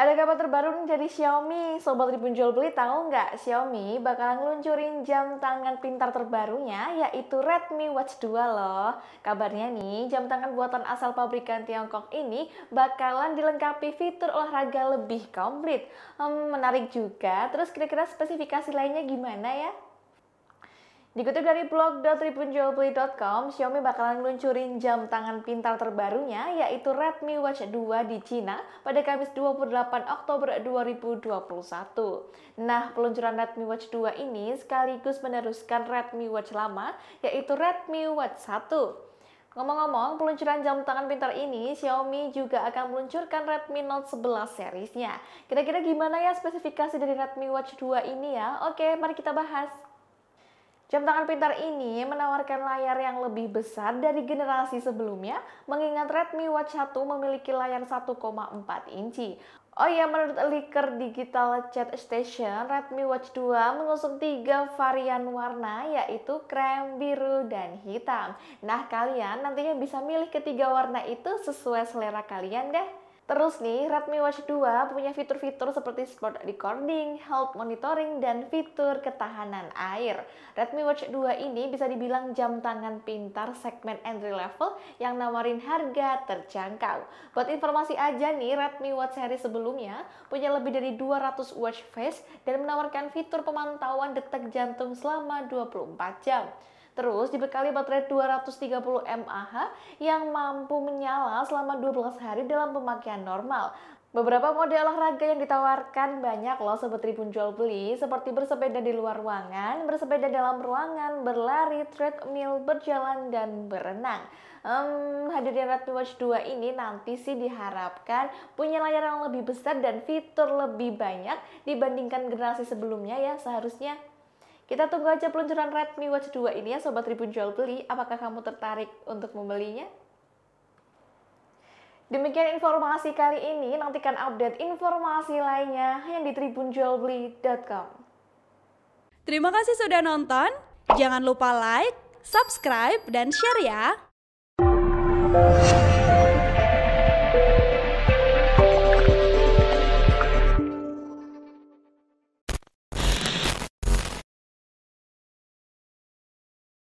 Ada kabar terbaru dari Xiaomi. Sobat Tribun Jual Beli tahu nggak Xiaomi bakalan ngeluncurin jam tangan pintar terbarunya yaitu Redmi Watch 2 loh. Kabarnya nih jam tangan buatan asal pabrikan Tiongkok ini bakalan dilengkapi fitur olahraga lebih komplit. Hmm, menarik juga. Terus kira-kira spesifikasi lainnya gimana ya? Dikutip dari blog Xiaomi bakalan meluncurin jam tangan pintar terbarunya yaitu Redmi Watch 2 di Cina pada Kamis 28 Oktober 2021. Nah, peluncuran Redmi Watch 2 ini sekaligus meneruskan Redmi Watch lama yaitu Redmi Watch 1. Ngomong-ngomong, peluncuran jam tangan pintar ini, Xiaomi juga akan meluncurkan Redmi Note 11 seriesnya. Kira-kira gimana ya spesifikasi dari Redmi Watch 2 ini ya? Oke, mari kita bahas. Jam tangan pintar ini menawarkan layar yang lebih besar dari generasi sebelumnya, mengingat Redmi Watch 1 memiliki layar 1,4 inci. Oh ya, menurut Liker Digital Chat Station, Redmi Watch 2 mengusung tiga varian warna yaitu krem, biru, dan hitam. Nah, kalian nantinya bisa milih ketiga warna itu sesuai selera kalian deh. Terus nih, Redmi Watch 2 punya fitur-fitur seperti sport recording, health monitoring, dan fitur ketahanan air. Redmi Watch 2 ini bisa dibilang jam tangan pintar segmen entry level yang nawarin harga terjangkau. Buat informasi aja nih, Redmi Watch seri sebelumnya punya lebih dari 200 watch face dan menawarkan fitur pemantauan detak jantung selama 24 jam. Terus dibekali baterai 230 mAh yang mampu menyala selama 12 hari dalam pemakaian normal. Beberapa model olahraga yang ditawarkan banyak loh sobat tribun jual beli seperti bersepeda di luar ruangan, bersepeda dalam ruangan, berlari, treadmill, berjalan, dan berenang. Hmm, hadirnya Redmi Watch 2 ini nanti sih diharapkan punya layar yang lebih besar dan fitur lebih banyak dibandingkan generasi sebelumnya ya seharusnya kita tunggu aja peluncuran Redmi Watch 2 ini ya Sobat Tribun Jual Beli. Apakah kamu tertarik untuk membelinya? Demikian informasi kali ini, nantikan update informasi lainnya yang di tribunjualbeli.com. Terima kasih sudah nonton, jangan lupa like, subscribe, dan share ya!